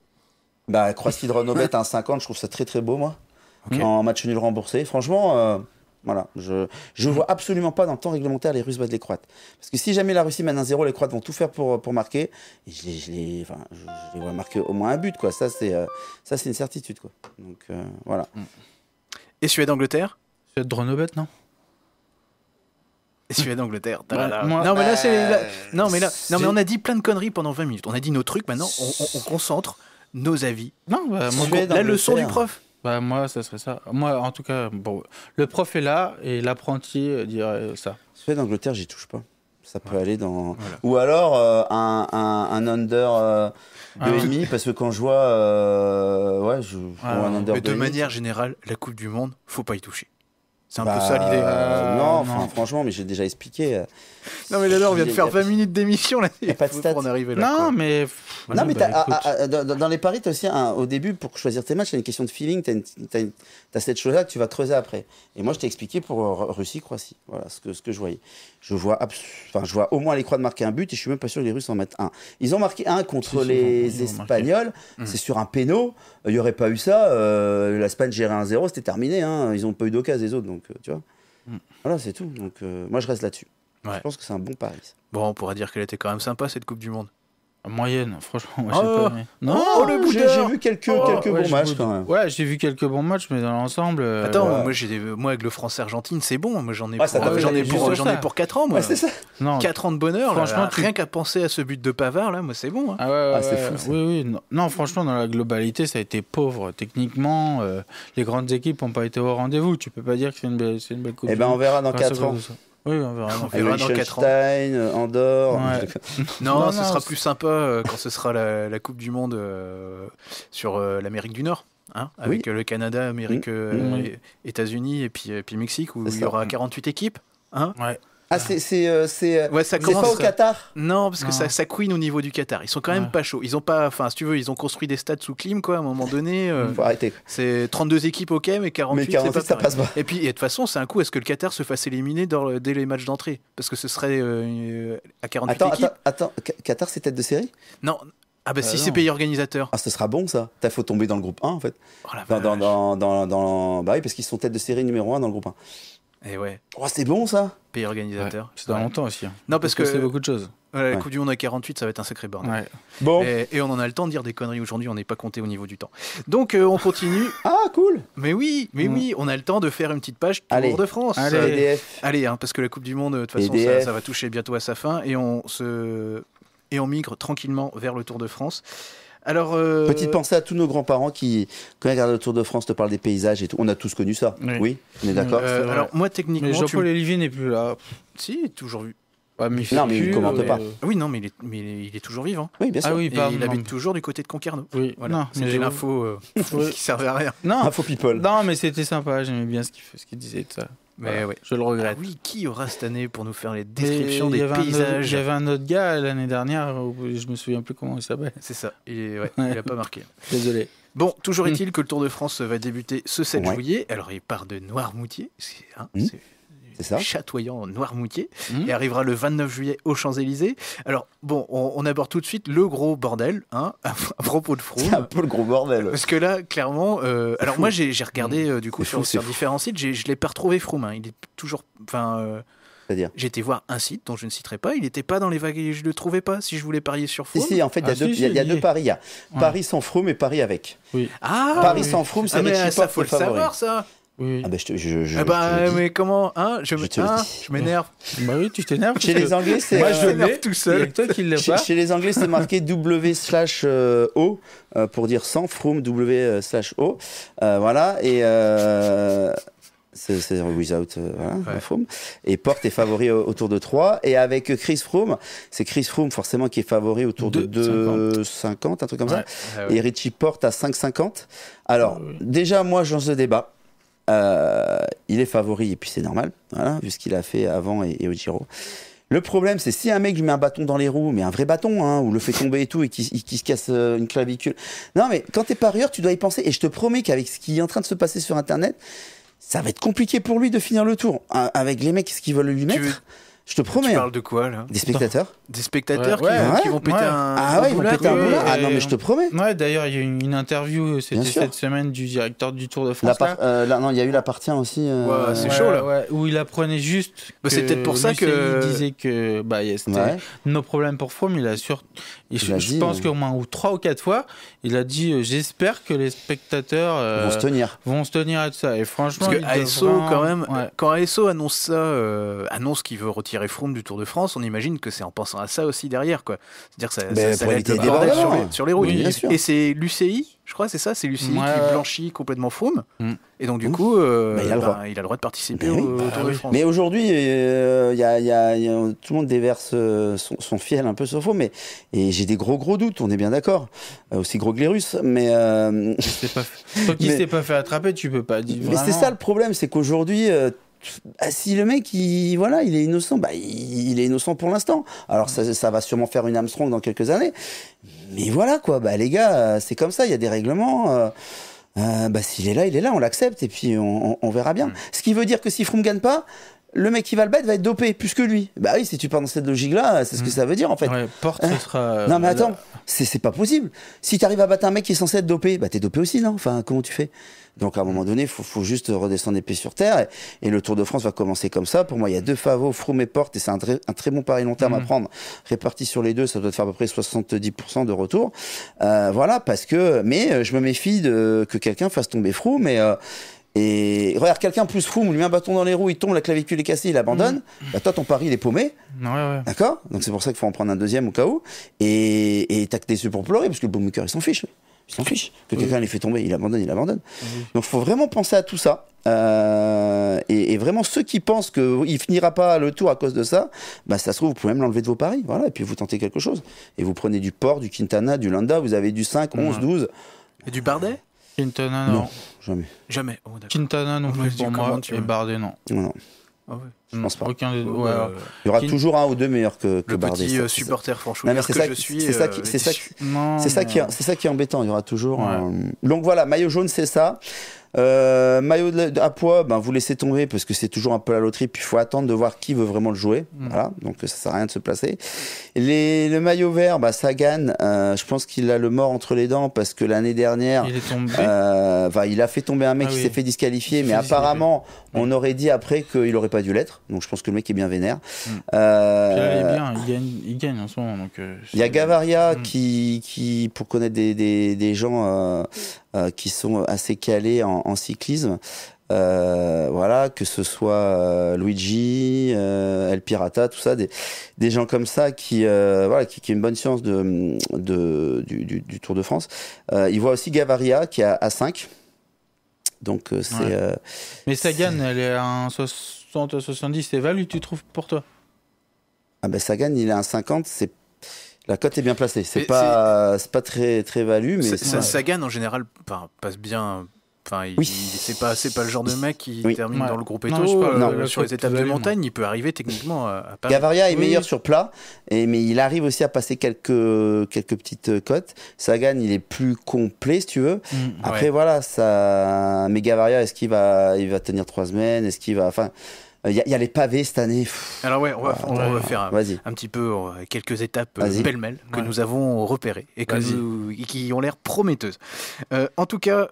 Bah, à un 1,50, je trouve ça très très beau, moi. En match nul remboursé. Franchement, euh, voilà. Je ne mm. vois absolument pas dans le temps réglementaire les Russes battre les Croates. Parce que si jamais la Russie mène un 0 les Croates vont tout faire pour, euh, pour marquer. je, les, je, les, vois marquer au moins un but, quoi. Ça, c'est euh, c'est une certitude, quoi. Donc, voilà. Mm. Et Suède-Angleterre Suède-Renobet, non Et Suède-Angleterre. Bah, non, mais là, bah, c'est. Non, mais là, non, mais on a dit plein de conneries pendant 20 minutes. On a dit nos trucs, maintenant, on, on concentre nos avis. Non, bah, la leçon du prof. Bah, moi, ça serait ça. Moi, en tout cas, bon, le prof est là et l'apprenti dirait ça. Suède, d'Angleterre, j'y touche pas. Ça peut aller dans. Ou alors euh, un, un, under 2,5 euh, ah parce que quand je vois. Euh, ouais, je, ah un under de, manière générale, la Coupe du Monde, faut pas y toucher. C'est un peu bah, ça l'idée. non, franchement, mais j'ai déjà expliqué non, mais là, on vient de faire 20 minutes d'émission là. Il pas de stats. Non, mais. non, mais ah, ah, ah, dans, les paris, tu as aussi, au début, pour choisir tes matchs, tu as une question de feeling, tu as, cette chose-là que tu vas creuser après. Et moi, je t'ai expliqué pour euh, Russie-Croatie. Voilà ce que, ce que je voyais. Je vois, enfin, je vois au moins les Croates marquer un but et je suis même pas sûr que les Russes en mettent un. Ils ont marqué un contre les Espagnols. Mmh. C'est sur un péno. Il n'y aurait pas eu ça. La euh, L'Espagne gérait un 0 c'était terminé. Hein. Ils n'ont pas eu d'occasion, les autres. Donc, euh, tu vois. Mmh. Voilà, c'est tout. Donc, moi, je reste là-dessus. Je pense que c'est un bon pari. Bon, on pourrait dire qu'elle était quand même sympa cette Coupe du Monde. Moyenne, franchement, moi, ah, pas. Non, oh, oh, j'ai- J'ai vu quelques, oh, quelques bons matchs quand même. Ouais, j'ai vu quelques bons matchs, mais dans l'ensemble. Euh, Attends, moi, j'ai moi avec le France-Argentine, c'est bon. Moi j'en ai, ah, pour, j'en ai, pour, 4 ans. Moi. c'est ça. 4 ans de bonheur. Franchement, rien qu'à penser à ce but de Pavard, là, moi c'est bon. Hein. Ah, ouais, ah, c'est fou, Oui, Non. franchement, dans la globalité, ça a été pauvre. Techniquement, euh, les grandes équipes n'ont pas été au rendez-vous. Tu peux pas dire que c'est une belle, c'est coupe. Eh ben, on verra dans 4 ans. Oui, on ans. Andorre. non, ce sera plus sympa euh, quand ce sera la, Coupe du Monde euh, sur euh, l'Amérique du Nord. Hein, avec le Canada, Amérique, mm. Mm. États-Unis et puis, et puis Mexique, où il y aura 48 équipes. Hein. Ah, c'est. C'est euh, euh, ouais, pas au Qatar Non, parce que Ça, ça au niveau du Qatar. Ils sont quand même pas chauds. Ils ont pas. Enfin, si tu veux, ils ont construit des stades sous clim, quoi, à un moment donné. Faut euh, arrêter. C'est 32 équipes, ok, mais 48, mais 48 pas ça passe pas. Et puis, de toute façon, c'est un coup. Est-ce que le Qatar se fasse éliminer dans, dès les matchs d'entrée Parce que ce serait à 48 attends, équipes. Attends, Qatar, c'est tête de série Non, ah bah, bah si c'est pays organisateur. Ah ce sera bon ça. T'as faut tomber dans le groupe 1 en fait. Oh, dans, dans, dans, bah parce qu'ils sont tête de série numéro 1 dans le groupe 1. Et ouais. Oh, c'est bon ça Pays organisateur. c'est dans longtemps aussi. Hein. Non, parce, que, c'est beaucoup de choses. Ouais, la Coupe du Monde à 48, ça va être un sacré bordel. Bon. Et, on en a le temps de dire des conneries aujourd'hui, on n'est pas compté au niveau du temps. Donc euh, on continue. ah, cool Mais oui, mais mm. oui, on a le temps de faire une petite page Tour de France. Allez, Allez hein, parce que la Coupe du Monde, de toute façon, ça, va toucher bientôt à sa fin et on se. Et on migre tranquillement vers le Tour de France. Euh, Petite pensée à tous nos grands-parents qui, quand ils regardent le Tour de France, te parlent des paysages et tout. On a tous connu ça. Oui, on est d'accord euh, Alors, moi, techniquement. Jean-Paul Olivier n'est plus là. Si, toujours vu. Ah, non, mais il ne commente euh, pas. Oui, non, mais il, est, mais il est, toujours vivant. Oui, bien sûr. Ah, oui, il habite toujours du côté de Concarneau. Oui, voilà. j'ai l'info qui servait à rien. Non. Info people. Non, mais c'était sympa. J'aimais bien ce qu'il ce qu'il disait. Ça. Mais oui. Je le ah regrette. oui, qui aura cette année pour nous faire les descriptions des paysages Il y avait un autre gars l'année dernière, je me souviens plus comment il s'appelait. C'est ça, il n'a pas marqué. Désolé. Bon, toujours hmm. est-il que le Tour de France va débuter ce 7 juillet. Alors il part de Noirmoutier, c'est hein, hmm ça. chatoyant noir moutier mmh. et arrivera le 29 juillet aux Champs-Élysées. Alors, bon, on, aborde tout de suite le gros bordel, hein, à, propos de Froome. C'est un peu le gros bordel. Parce que là, clairement, euh, alors moi j'ai regardé mmh. euh, du coup sur, sur différents sites, je l'ai pas retrouvé Froome, hein. il est toujours, enfin. Euh, J'étais voir un site dont je ne citerai pas, il n'était pas dans les vagues et je ne le trouvais pas si je voulais parier sur Froome. Si, en fait, il y a, ah, deux, paris. Il y a Paris sans Froome et Paris avec. Oui. Ah, Paris sans Froome, c'est ah, Ça, faut le savoir, ça. Ah bah je, te, eh bah, mais comment hein Je hein, m'énerve. bah oui, tu t'énerves. Chez les Anglais, c'est. Moi, je m'énerve tout seul. toi qui chez, chez, les Anglais, c'est marqué W slash euh, O euh, pour dire sans, from W euh, slash O. voilà. Et. Euh, c'est without voilà, Froome. Et Porte est favori autour de 3. Et avec Chris Froome, c'est Chris Froome forcément qui est favori autour de 2,50, un truc comme ça. Ah et Richie Porte à 5,50. Alors, ah déjà, moi, j'en ce débat. Euh, il est favori, et puis c'est normal, vu ce qu'il a fait avant et, au Giro. Le problème, c'est si un mec lui met un bâton dans les roues, mais un vrai bâton, hein, ou le fait tomber et tout, et qui, se casse euh, une clavicule. Non, mais quand t'es parieur, tu dois y penser. Et je te promets qu'avec ce qui est en train de se passer sur Internet, ça va être compliqué pour lui de finir le tour. Avec les mecs, ce veulent lui mettre. Je te promets. Tu hein. parles de quoi là Des spectateurs Des spectateurs qui, vont péter un Ah ouais, vont péter un euh, Ah non, mais je te promets. Ouais, d'ailleurs, il y a eu une interview euh, cette semaine du directeur du Tour de France. Euh, là, non, il y a eu la partie aussi. c'est chaud là. où il apprenait juste. Bah, c'est peut-être pour ça que. disait que bah, c'était nos problèmes pour Froome. Il a sur. je, pense qu'au moins ou trois ou quatre fois, il a dit J'espère que les spectateurs. vont se tenir. Vont se tenir à ça. Et franchement. Parce que ASO, quand même, quand ASO annonce ça, annonce qu'il veut retirer et Froome du Tour de France, on imagine que c'est en pensant à ça aussi derrière, quoi. C'est-à-dire que ça, ben, ça, ça sur les, routes. et c'est l'UCI, je crois, c'est ça, c'est l'UCI qui blanchit complètement Froome. Mm. Et donc, du coup, euh, ben, ben, il, a le droit de participer au, Tour de ah France. Mais aujourd'hui, tout le monde déverse euh, son, fiel un peu sur Froome, mais et j'ai des gros gros doutes, on est bien d'accord. Euh, aussi gros que les Russes, mais. Toi qui s'est pas fait attraper, tu peux pas dire. Mais c'est ça le problème, c'est qu'aujourd'hui, ah, si le mec, il, voilà, il est innocent, bah, il, est innocent pour l'instant. Alors ça, va sûrement faire une Armstrong dans quelques années. Mais voilà quoi, bah, les gars, euh, c'est comme ça, il y a des règlements. Euh, euh, bah, s'il est là, il est là, on l'accepte et puis on, verra bien. Mm. Ce qui veut dire que si Froome gagne pas, le mec qui va le bête va être dopé plus que lui. Bah oui, si tu pars dans cette logique-là, c'est ce que mm. ça veut dire en fait. Ouais, porte, ce hein sera. Euh, non, mais attends, c'est pas possible. Si tu arrives à battre un mec qui est censé être dopé, bah t'es dopé aussi, non Enfin, comment tu fais donc à un moment donné, faut, juste redescendre les sur terre. Et, le Tour de France va commencer comme ça. Pour moi, il y a deux favoris, Froome et Porte, et c'est un, très bon pari long terme à mm. prendre. Réparti sur les deux, ça doit te faire à peu près 70% de retour. Euh, voilà, parce que. Mais euh, je me méfie de que quelqu'un fasse tomber Froome. Mais et regarde, quelqu'un plus fou, on lui met un bâton dans les roues, il tombe, la clavicule est cassée, il abandonne. Mmh. Bah, toi, ton pari, il est paumé. Ouais, ouais. D'accord Donc c'est pour ça qu'il faut en prendre un deuxième au cas où. Et, tac des yeux pour pleurer, parce que le bookmaker, il s'en fiche. Il s'en fiche. Que quelqu'un les fait tomber, il abandonne, il abandonne. Donc il faut vraiment penser à tout ça. Euh, et, vraiment, ceux qui pensent qu'il finira pas le tour à cause de ça, bah, ça se trouve, vous pouvez même l'enlever de vos paris. Voilà, et puis vous tentez quelque chose. Et vous prenez du port, du Quintana, du Landa, vous avez du 5, 11, 12. Et du Bardet Quintana, non. non. Jamais. Jamais. Oh, Quintana, non plus pour moi. Et hein. Bardet, non. Non. Ah je pense pas. Aucun Il y aura toujours un ou deux meilleurs que, que le Petit euh, supporter franchement. C'est ça, c'est ça, qui, c'est ça, qui, est embêtant. Il y aura toujours. Euh, donc voilà, maillot jaune, c'est ça. Euh, maillot à poids, ben, vous laissez tomber parce que c'est toujours un peu la loterie. Puis il faut attendre de voir qui veut vraiment le jouer. Mm. Voilà, donc euh, ça sert à rien de se placer. Les, le maillot vert, ça ben, gagne euh, je pense qu'il a le mort entre les dents parce que l'année dernière, il, est euh, il a fait tomber un mec ah qui s'est fait disqualifier. Mais apparemment, on aurait dit après qu'il n'aurait pas dû l'être. Donc je pense que le mec est bien vénère. Mm. il, gagne, il, gagne, en ce moment. il y a Gavaria mm. qui, qui, pour connaître des, des, des gens euh, qui sont assez calés en, cyclisme. Euh, voilà, que ce soit euh, Luigi, El Pirata, tout ça, des, gens comme ça qui, voilà, qui, qui ont une bonne science de, du, Tour de France. ils voient aussi Gavaria qui est à 5. Donc c'est. Mais Sagan, elle est à 60, 70, c'est value, tu trouves pour toi ah ben Sagan, il est à 50, c'est la cote est bien placée. C'est pas, pas très, très valu, mais ça, Sagan en général passe bien. Enfin, c'est pas, c'est pas le genre de mec qui termine dans le groupe et tout. Euh, euh, sur les étapes de montagne, il peut arriver techniquement à, à Gavaria est meilleur sur plat, mais il arrive aussi à passer quelques, quelques petites euh, cotes. Sagan, il est plus complet, si tu veux. Mm. Après, voilà, ça. Mais Gavaria, est-ce qu'il va, il va tenir trois semaines Est-ce qu'il va, enfin. Il euh, y, a les pavés cette année. Alors ouais, on va, ah, faire un, petit peu euh, quelques étapes euh, pêle-mêle que nous avons repérées et, qui ont l'air prometteuses. en tout cas,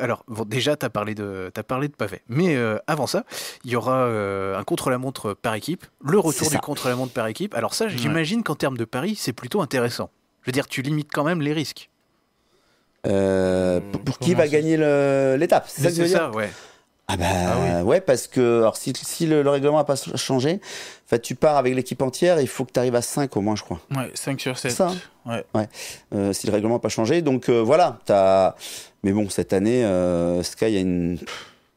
alors déjà, tu as parlé de, as parlé de pavés. Mais avant ça, il y aura un contre-la-montre par équipe, le retour du contre-la-montre par équipe. Alors ça, j'imagine qu'en termes de paris, c'est plutôt intéressant. Je veux dire, tu limites quand même les risques. pour qui va gagner l'étape C'est ça ouais. Ah bah ah ouais, parce que alors, si, le, règlement n'a pas changé, tu pars avec l'équipe entière, il faut que tu arrives à 5 au moins, je crois. Ouais, 5 sur 7. Ça, hein ouais. ouais. Euh, si le règlement n'a pas changé, donc euh, voilà. t'as. Mais bon, cette année, euh, Sky a une...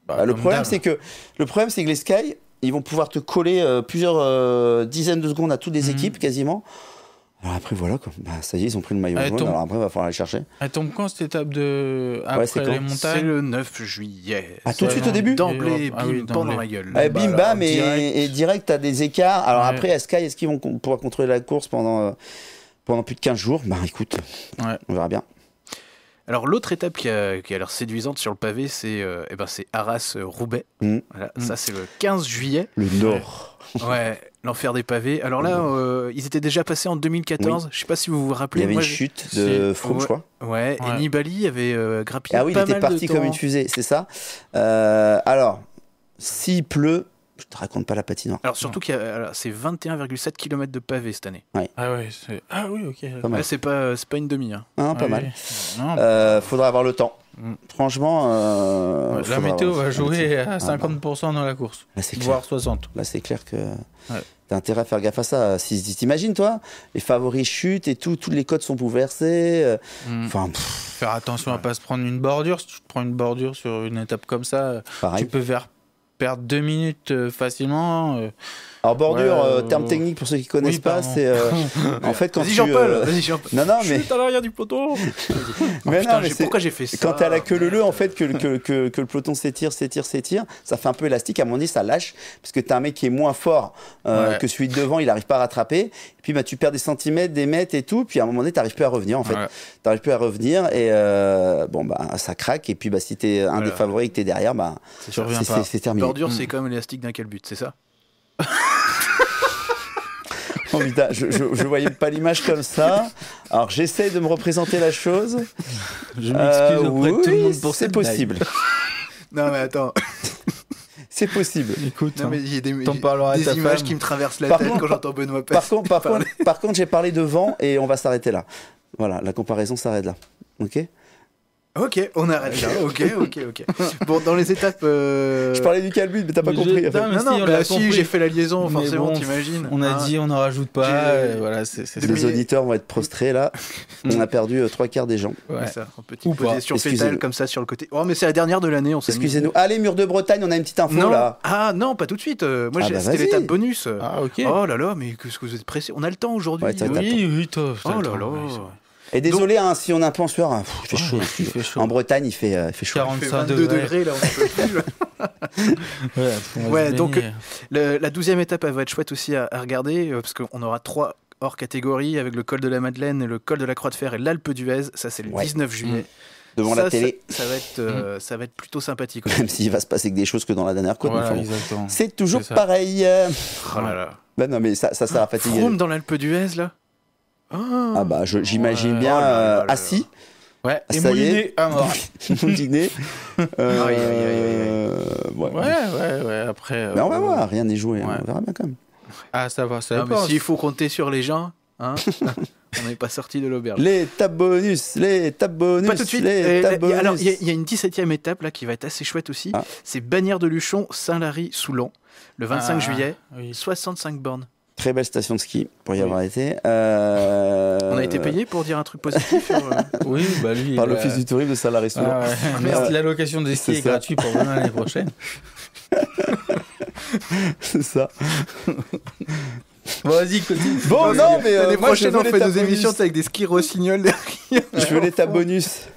Bah, bah, le, problème, c'est que, le problème, c'est que les Sky, ils vont pouvoir te coller plusieurs dizaines de secondes à toutes les mhm. équipes quasiment. Alors après, voilà, quoi. Bah, ça y est, ils ont pris le maillot jaune. Alors après, il va falloir aller chercher. Elle tombe quand cette étape de. Après les montagnes C'est le 9 juillet. Ah, tout de suite au début D'emblée, ah, dans la gueule. Eh, bim, bah, bam, et direct, à des écarts. Alors après, à Sky, est-ce qu'ils vont pouvoir contrôler la course pendant, euh, pendant plus de 15 jours Bah écoute, on verra bien. Alors l'autre étape qui a, qui l'air séduisante sur le pavé, c'est euh, eh ben, Arras-Roubaix. Mmh. Mmh. Ça, c'est le 15 juillet. Le nord. Ouais, L'enfer des pavés. Alors là, euh, ils étaient déjà passés en 2014. Je Je sais pas si vous vous rappelez. Il y avait une chute de Froome, je crois. Ouais. Et Nibali avait euh, grappillé. Ah oui, il était parti comme une fusée, c'est ça. Euh, alors, s'il pleut, je te raconte pas la patinoire. Alors surtout qu'il euh, c'est 21,7 km de pavé cette année. Ah ah oui, OK. Pas c'est pas euh, c'est une demi hein. pas ah mal. Euh, bah, faudra avoir le temps. Mm. Franchement, la météo va jouer à 50% ah, bah. dans la course, voire 60. Là, c'est clair que T'as intérêt à faire gaffe à ça. Si t'imagines toi, les favoris chutent et tout, toutes les codes sont bouleversés. Mm. Enfin, faire attention à pas se prendre une bordure. Si tu te prends une bordure sur une étape comme ça, tu peux vers perdre deux minutes euh, facilement. Euh, alors bordure, euh, terme euh, technique pour ceux qui connaissent pas, c'est euh, en fait quand vas-y Jean-Paul, vas-y Jean-Paul. Non non mais à l'arrière du peloton. mais oh, mais pourquoi j'ai fait ça Quand t'as la queue le en fait que, que, le peloton s'étire, s'étire, s'étire, ça fait un peu élastique. À mon avis, ça lâche parce que as un mec qui est moins fort que celui de devant, il n'arrive pas à rattraper. Et puis bah tu perds des centimètres, des mètres et tout. Puis à un moment donné, t'arrives plus à revenir en fait. T'arrives plus à revenir et bon bah ça craque. Et puis bah si t'es un des favoris et que t'es derrière, bah c'est terminé. Bordure, c'est comme mm. l'élastique d'un but, c'est ça je ne voyais pas l'image comme ça. Alors, j'essaye de me représenter la chose. Je m'excuse euh, auprès de tout le monde pour C'est possible. non, mais attends. C'est possible. Écoute, non, hein. mais des, des images qui me traversent la tête quand j'entends Benoît Par contre, par j'ai parlé devant et on va s'arrêter là. Voilà, la comparaison s'arrête là. Ok Ok, on arrête là. Ok, ok, ok. Bon, dans les étapes. Euh, Je parlais du calbut, mais t'as pas compris. non, non, si, bah si j'ai fait la liaison, forcément, t'imagines. On a ah. dit, on n'en rajoute pas. voilà, Les auditeurs vont être prostrés là. Mm. on a perdu euh, trois quarts des gens. Ouais. Ça, Un petit. position comme ça sur le côté. Oh, mais c'est la dernière de l'année, on s'est Excusez-nous. Allez, mur de Bretagne, on a une petite info là. Ah non, pas tout de suite. Euh, moi, ah j'ai bah c'était l'étape bonus. Ah ok. Oh là là, mais qu'est-ce que vous êtes pressé On a le temps aujourd'hui. Oui, oui, Oh là là. Et désolé hein, si on a un plan en hein, il, fait chaud, En Bretagne, il fait, euh, il fait chaud. 45 degrés, là, on peut plus. ouais, donc la douzième étape elle va être chouette aussi à, regarder euh, parce qu'on aura trois hors catégorie avec le col de la Madeleine, le col de la Croix de Fer et l'Alpe d'Huez. Ça c'est le 19 juillet. Mmh. Devant ça, la télé. Ça, va être, euh, mmh. ça va être plutôt sympathique. Même s'il va se passer que des choses que dans la dernière côte. c'est toujours pareil. Oh là là. Bah non, mais ça, ça, ça va fatiguer. dans l'Alpe d'Huez, là ah. ah, bah j'imagine bien oh euh, assis. Ouais, ah, et mouliné à mort. mouliné. Euh, ouais. ouais, ouais, après. Mais on va euh, voir, rien n'est joué, hein, on verra bien quand même. Ah, ça va, ça va. S'il faut compter sur les gens, hein, on n'est pas sorti de l'auberge. Les tables bonus, les tables bonus. Les bonus. Alors, il y, a une 17 e étape là qui va être assez chouette aussi. Ah. C'est Bannière de Luchon, Saint-Lary, Soulan, le 25 ah, juillet, 65 bornes. Très belle station de ski pour y avoir été. Euh, on a été payé pour dire un truc positif. Euh oui, bah lui. Par l'office du tourisme de Salaris. Ah, ouais. L'allocation euh, des skis est, gratuite pour l'année prochaine. C'est ça. Bon, vas-y, continue. Bon, non, mais. L'année prochaine, on fait nos émissions avec des skis rossignols derrière. Je veux l'état bonus.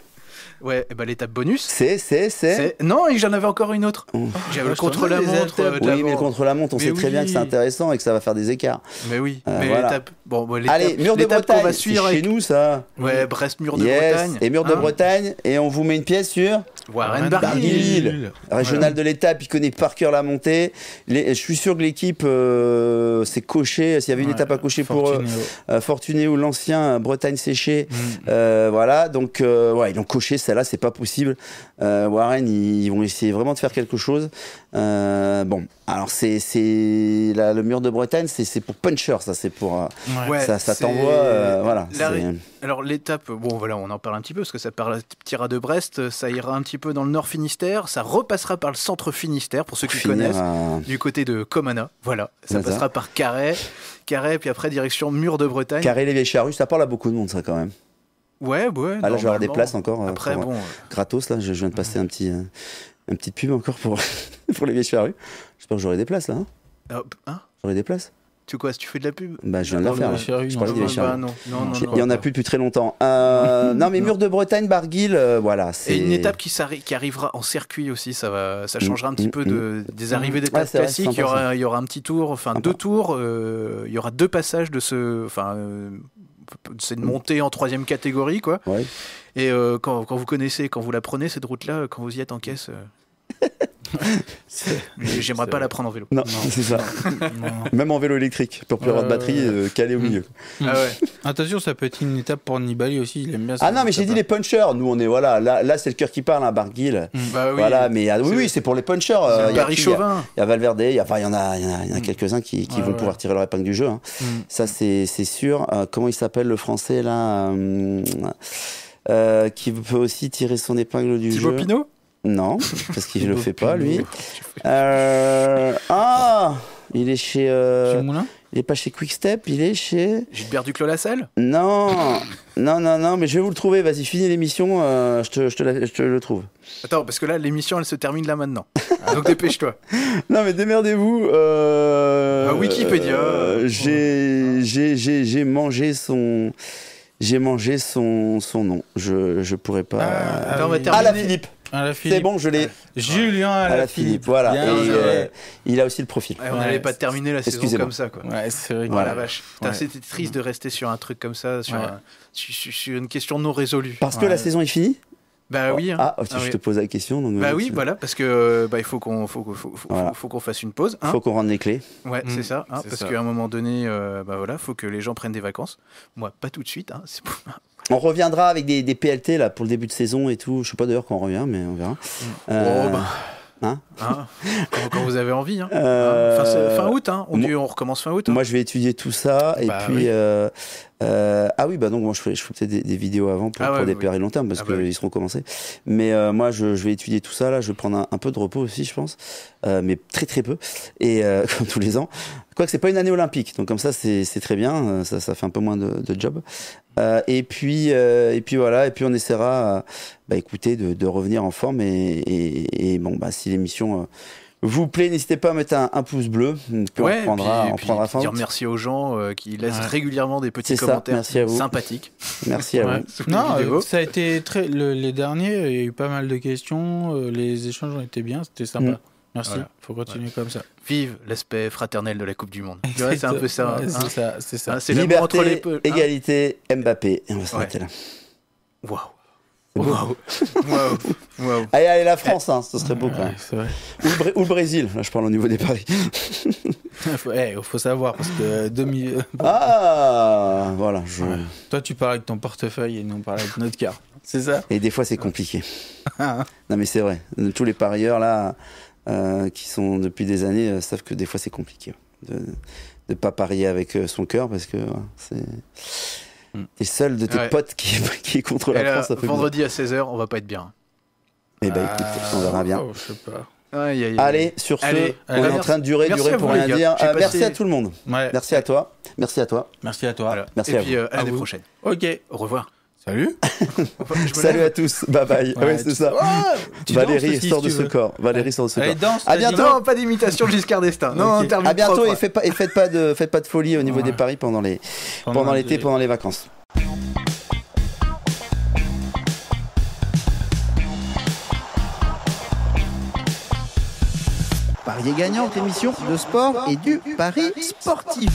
Ouais, et eh bah, ben, l'étape bonus. C'est, c'est, c'est. Non, et j'en avais encore une autre. J'avais ah, le contre-la-montre. Euh, oui, mais le contre-la-montre, on sait très bien que c'est intéressant et que ça va faire des écarts. Mais oui, euh, mais l'étape. Bon, bon Allez, mur de Bretagne. Va suivre chez nous, ça. Ouais, Brest, mur de Bretagne. Et mur de hein. Bretagne, et on vous met une pièce sur. Warren Barguil, régional de l'étape, il connaît par cœur la montée. je suis sûr que l'équipe euh, s'est cochée. S'il y avait une étape à cocher pour euh, euh, Fortuné ou l'ancien Bretagne séchée, mm. voilà. Donc, ouais, ils l'ont coché. Celle-là, c'est pas possible. Warren, ils, ils, vont essayer vraiment de faire quelque chose. bon, alors c'est le mur de Bretagne, c'est pour puncher ça, c'est pour euh, ça, t'envoie euh, voilà. alors l'étape, bon voilà, on en parle un petit peu parce que ça partira de Brest, ça ira un petit peu dans le Nord Finistère, ça repassera par le Centre Finistère pour ceux qui connaissent, du côté de Comana, voilà, ça passera par Carré, Carré puis après direction mur de Bretagne. Carré les vieilles ça parle à beaucoup de monde ça quand même. Ouais, ouais. Ah là, je vais avoir des places encore. Euh, après, bon. Gratos, là, je, viens de passer un petit. Une petite pub encore pour, pour les vieilles charrues. J'espère que j'aurai des places là. Hein, ah, hein j'aurai des places. Tu quoi, si tu fais de la pub Bah, je viens de la faire. Il y en a plus depuis très longtemps. Euh, non, mais Mur de Bretagne, Barguil, euh, voilà. C'est... une étape qui, qui, arrivera en circuit aussi, ça, va, ça mm, changera un petit mm, peu mm. de, des arrivées d'étapes classiques. il, y aura, un petit tour, enfin deux tours, euh, il y aura deux passages de ce. Enfin c'est de montée en troisième catégorie quoi. Et quand, quand, vous connaissez, quand vous la prenez cette route là, quand vous y êtes en caisse, J'aimerais pas la prendre en vélo. Non, non. c'est ça. Même en vélo électrique, pour plus avoir de euh, batterie, euh, calé au mm. milieu. Ah ouais. Mm. Attention, ça peut être une étape pour Nibali aussi, il aime bien ah ça. Ah non, mais j'ai dit les punchers. Nous, on est, voilà, là, c'est le cœur qui parle, hein, Barguil. Mm. Bah oui. Voilà, mais ah, oui, c'est pour les punchers. Euh, il y, y, a Valverde, il y, enfin, y en a, y en a, quelques-uns qui, vont pouvoir tirer leur épingle du jeu. Hein. Ça, c'est sûr. comment il s'appelle le français, là qui peut aussi tirer son épingle du jeu. Thibaut Pinot non, parce qu'il ne le fait pas, lui. Euh... Ah Il est chez. Euh, il est pas chez Quickstep, il est chez. Gilbert Duclos La Non Non, non, non, mais je vais vous le trouver. Vas-y, finis l'émission, euh, je, te, je, le trouve. Attends, parce que là, l'émission, elle se termine là maintenant. Donc dépêche-toi. Non, mais démerdez-vous. Euh, bah, Wikipédia. J'ai mangé son. J'ai mangé son, son nom. Je je pourrais pas. à ah, la Philippe. C'est bon, je l'ai. Julien à la, Philippe. voilà. Euh, il a aussi le profil. on n'allait pas terminer la saison comme ça, quoi. Ouais, c'est vrai. Ah, c'était triste de rester sur un truc comme ça, sur, sur une question non résolue. Parce que la saison est finie bah oh. oui. Hein. Ah, ah, je te pose la question. Donc, bah oui, voilà, parce que euh, bah, il faut qu'on faut, faut, faut, qu'on fasse une pause. Il hein. faut qu'on rende les clés. Ouais, c'est mm. ça. Hein, parce qu'à un moment donné, euh, bah voilà, faut que les gens prennent des vacances. Moi, pas tout de suite. On reviendra avec des, des, PLT là pour le début de saison et tout. Je sais pas d'ailleurs quand on revient, mais on verra. Oh, euh... Bah. Hein hein quand, vous avez envie. Hein. Euh, fin, août, on, recommence fin août. Moi, je vais étudier tout ça. et bah puis. Euh, euh, ah oui, bah donc, je fais je peut-être des, vidéos avant pour, ah pour des périodes long terme parce ah bah qu'ils seront commencés. Mais moi, je, vais étudier tout ça. Là, je vais prendre un, peu de repos aussi, je pense. mais très, très peu. Et comme tous les ans. Quoique, c'est pas une année olympique. Donc, comme ça, c'est très bien. Ça, fait un peu moins de, de job. Euh, et puis, euh, et puis voilà, et puis on essaiera, euh, bah, écoutez, de, de, revenir en forme. Et, et, bon, bah, si l'émission euh, vous plaît, n'hésitez pas à mettre un, pouce bleu. Puis on prendra, puis, on prendra puis Dire merci aux gens euh, qui laissent régulièrement des petits commentaires merci sympathiques. Merci à vous. Non, ça a été très, les derniers, il y a eu pas mal de questions. les échanges ont été bien, c'était sympa. Mm. Merci, voilà. faut continuer comme ça. Vive l'aspect fraternel de la Coupe du Monde. C'est un peu ça. Hein. C'est ça, hein, Liberté, égalité, hein. Mbappé. Et on va s'arrêter là. Waouh. Waouh! Waouh! Wow. Allez, allez, la France, hein, ce serait beau quand même. Ou, le Brésil, là je parle au niveau des paris. Il eh, faut, savoir, parce que euh, demi. ah! Voilà. Toi, tu parles avec ton portefeuille et nous, on parle avec notre carte. C'est ça? Et des fois, c'est compliqué. Ah, non, mais c'est vrai. Tous les parieurs, là euh, qui sont depuis des années, euh, savent que des fois c'est compliqué hein, de ne pas parier avec euh, son cœur parce que c'est. Mm. seul de tes potes qui, est contre la France. vendredi à 16h, on va pas être bien. Eh ben écoute, on verra bien. Oh, pas. Allez, sur ce, on est en train de durer, durer pour rien dire. merci à tout le monde. Merci à toi. Merci à toi. Merci à toi. Et puis, à l'année prochaine. Ok. Au revoir. Salut. Salut à tous. Bye bye. Ouais, c'est ça. Valérie sort de ce corps. Valérie sort de ce corps. à bientôt. pas d'imitation de Giscard d'Estaing. Non, À bientôt et, faites pas, et faites pas de faites pas de folie au niveau des paris pendant les pendant, l'été, pendant les vacances. Paris gagnant, émission de sport et du Paris sportif.